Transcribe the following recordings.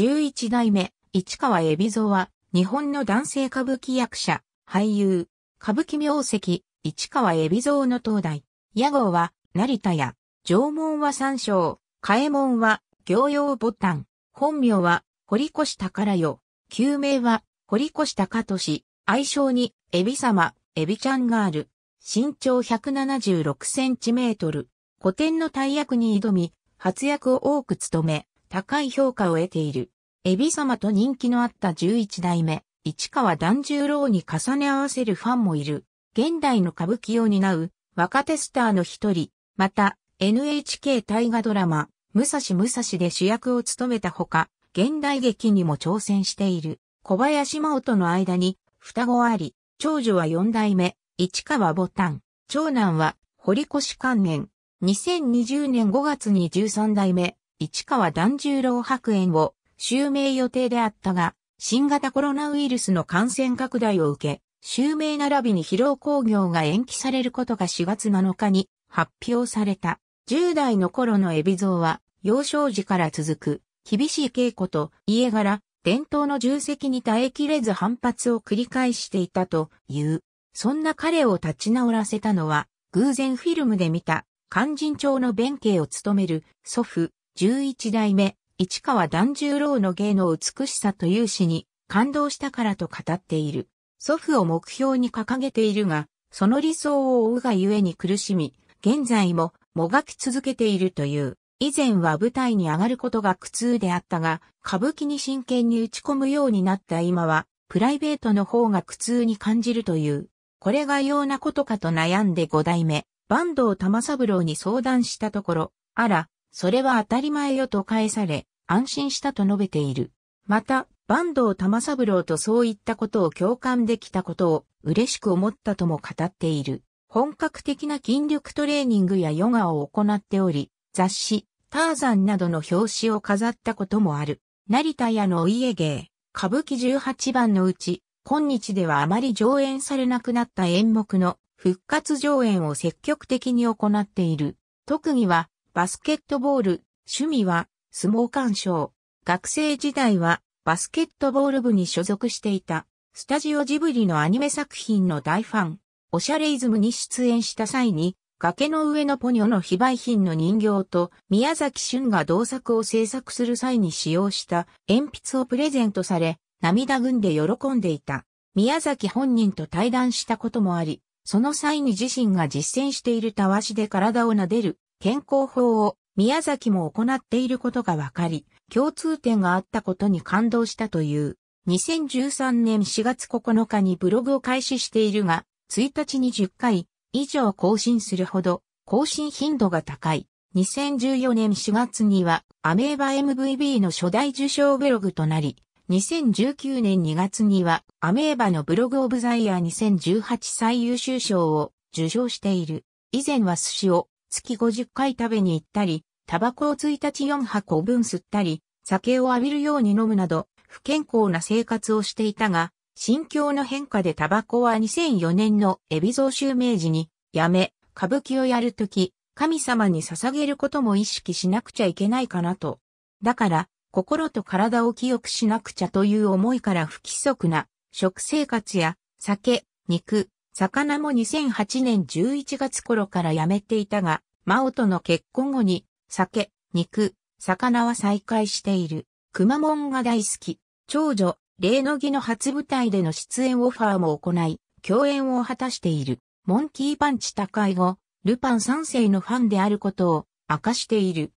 11代目、市川海老蔵は、日本の男性歌舞伎役者、俳優、歌舞伎名跡、市川海老蔵の東大。屋号は、成田屋。縄文は三章。替門は、行用ボタン。本名は、堀越宝よ。旧名は、堀越高俊。愛称に、エビ様、エビちゃんがある。身長176センチメートル。古典の大役に挑み、発役を多く務め、高い評価を得ている。エビ様と人気のあった11代目、市川團十郎に重ね合わせるファンもいる。現代の歌舞伎を担う若手スターの一人、また NHK 大河ドラマ、武蔵武蔵で主役を務めたほか、現代劇にも挑戦している。小林真央との間に双子あり、長女は四代目、市川ボタン、長男は堀越関連。2020年5月に13代目、市川團十郎白猿を襲名予定であったが、新型コロナウイルスの感染拡大を受け、襲名並びに疲労工業が延期されることが4月7日に発表された。10代の頃の海老蔵は、幼少時から続く厳しい稽古と家柄、伝統の重責に耐えきれず反発を繰り返していたという。そんな彼を立ち直らせたのは、偶然フィルムで見た、勧進帳の弁慶を務める祖父、11代目、市川團十郎の芸の美しさという詩に感動したからと語っている。祖父を目標に掲げているが、その理想を追うがゆえに苦しみ、現在ももがき続けているという。以前は舞台に上がることが苦痛であったが、歌舞伎に真剣に打ち込むようになった今は、プライベートの方が苦痛に感じるという。これがようなことかと悩んで5代目、坂東玉三郎に相談したところ、あら、それは当たり前よと返され、安心したと述べている。また、坂東玉三郎とそういったことを共感できたことを嬉しく思ったとも語っている。本格的な筋力トレーニングやヨガを行っており、雑誌、ターザンなどの表紙を飾ったこともある。成田屋のお家芸、歌舞伎18番のうち、今日ではあまり上演されなくなった演目の復活上演を積極的に行っている。特技はバスケットボール、趣味は相撲鑑賞。学生時代はバスケットボール部に所属していた。スタジオジブリのアニメ作品の大ファン。オシャレイズムに出演した際に、崖の上のポニョの非売品の人形と宮崎駿が同作を制作する際に使用した鉛筆をプレゼントされ、涙ぐんで喜んでいた。宮崎本人と対談したこともあり、その際に自身が実践しているたわしで体を撫でる健康法を宮崎も行っていることが分かり、共通点があったことに感動したという。2013年4月9日にブログを開始しているが、1日に10回以上更新するほど更新頻度が高い。2014年4月にはアメーバ MVB の初代受賞ブログとなり、2019年2月にはアメーバのブログオブザイヤー2018最優秀賞を受賞している。以前は寿司を月50回食べに行ったり、タバコを1日4箱分吸ったり、酒を浴びるように飲むなど、不健康な生活をしていたが、心境の変化でタバコは2004年のエビ増襲名時に、やめ、歌舞伎をやるとき、神様に捧げることも意識しなくちゃいけないかなと。だから、心と体を清くしなくちゃという思いから不規則な食生活や酒、肉、魚も2008年11月頃から辞めていたが、真央との結婚後に、酒、肉、魚は再開している。くまモンが大好き。長女、霊の儀の初舞台での出演オファーも行い、共演を果たしている。モンキーパンチ高い後、ルパン三世のファンであることを明かしている。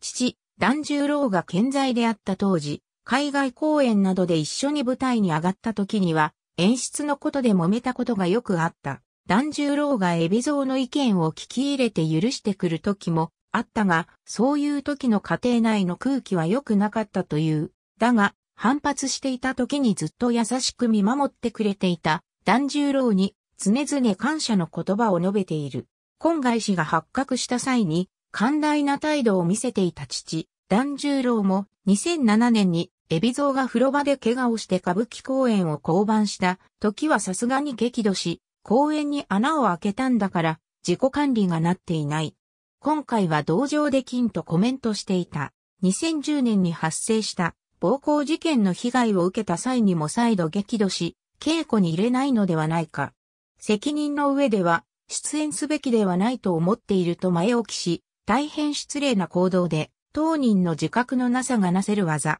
父、團十郎が健在であった当時、海外公演などで一緒に舞台に上がった時には、演出のことで揉めたことがよくあった。團十郎が海老蔵の意見を聞き入れて許してくる時もあったが、そういう時の家庭内の空気は良くなかったという。だが、反発していた時にずっと優しく見守ってくれていた團十郎に常々感謝の言葉を述べている。今回氏が発覚した際に、寛大な態度を見せていた父、團十郎も2007年に海老蔵が風呂場で怪我をして歌舞伎公演を降板した時はさすがに激怒し、公演に穴を開けたんだから自己管理がなっていない。今回は同情できんとコメントしていた。2010年に発生した暴行事件の被害を受けた際にも再度激怒し、稽古に入れないのではないか。責任の上では出演すべきではないと思っていると前置きし、大変失礼な行動で当人の自覚のなさがなせる技。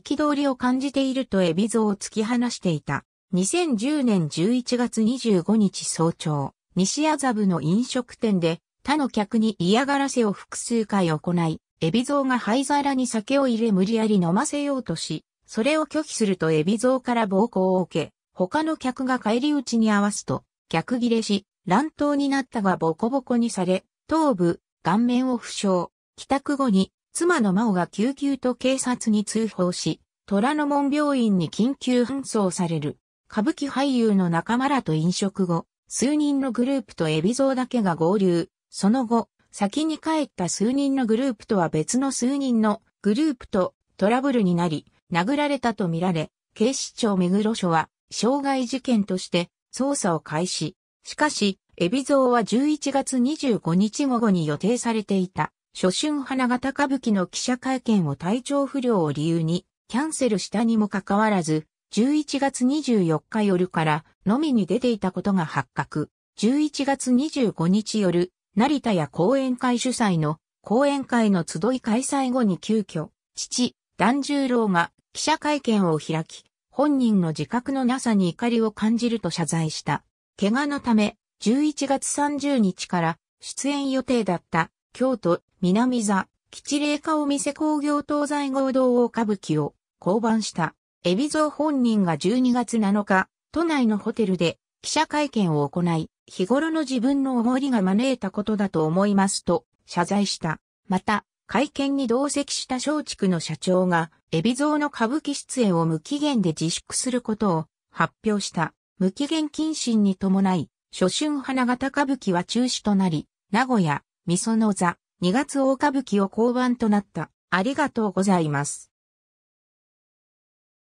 き通りを感じているとビゾ蔵を突き放していた。2010年11月25日早朝、西麻布の飲食店で他の客に嫌がらせを複数回行い、ビゾ蔵が灰皿に酒を入れ無理やり飲ませようとし、それを拒否するとビゾ蔵から暴行を受け、他の客が帰り討ちに合わすと、客切れし、乱闘になったがボコボコにされ、頭部、顔面を負傷、帰宅後に妻の真央が救急と警察に通報し、虎ノ門病院に緊急搬送される。歌舞伎俳優の仲間らと飲食後、数人のグループと海老蔵だけが合流。その後、先に帰った数人のグループとは別の数人のグループとトラブルになり、殴られたとみられ、警視庁目黒署は、傷害事件として捜査を開始。しかし、海老蔵は11月25日午後に予定されていた初春花形歌舞伎の記者会見を体調不良を理由にキャンセルしたにもかかわらず、11月24日夜からのみに出ていたことが発覚。11月25日夜、成田や講演会主催の講演会の集い開催後に急遽、父、團十郎が記者会見を開き、本人の自覚のなさに怒りを感じると謝罪した。怪我のため、11月30日から出演予定だった京都南座、吉霊家お店工業東西合同大歌舞伎を降板した、海老蔵本人が12月7日、都内のホテルで記者会見を行い、日頃の自分の思いが招いたことだと思いますと謝罪した。また、会見に同席した松竹の社長が、海老蔵の歌舞伎出演を無期限で自粛することを発表した。無期限謹慎に伴い、初春花形歌舞伎は中止となり、名古屋、味噌の座、2月大歌舞伎を降板となった。ありがとうございます。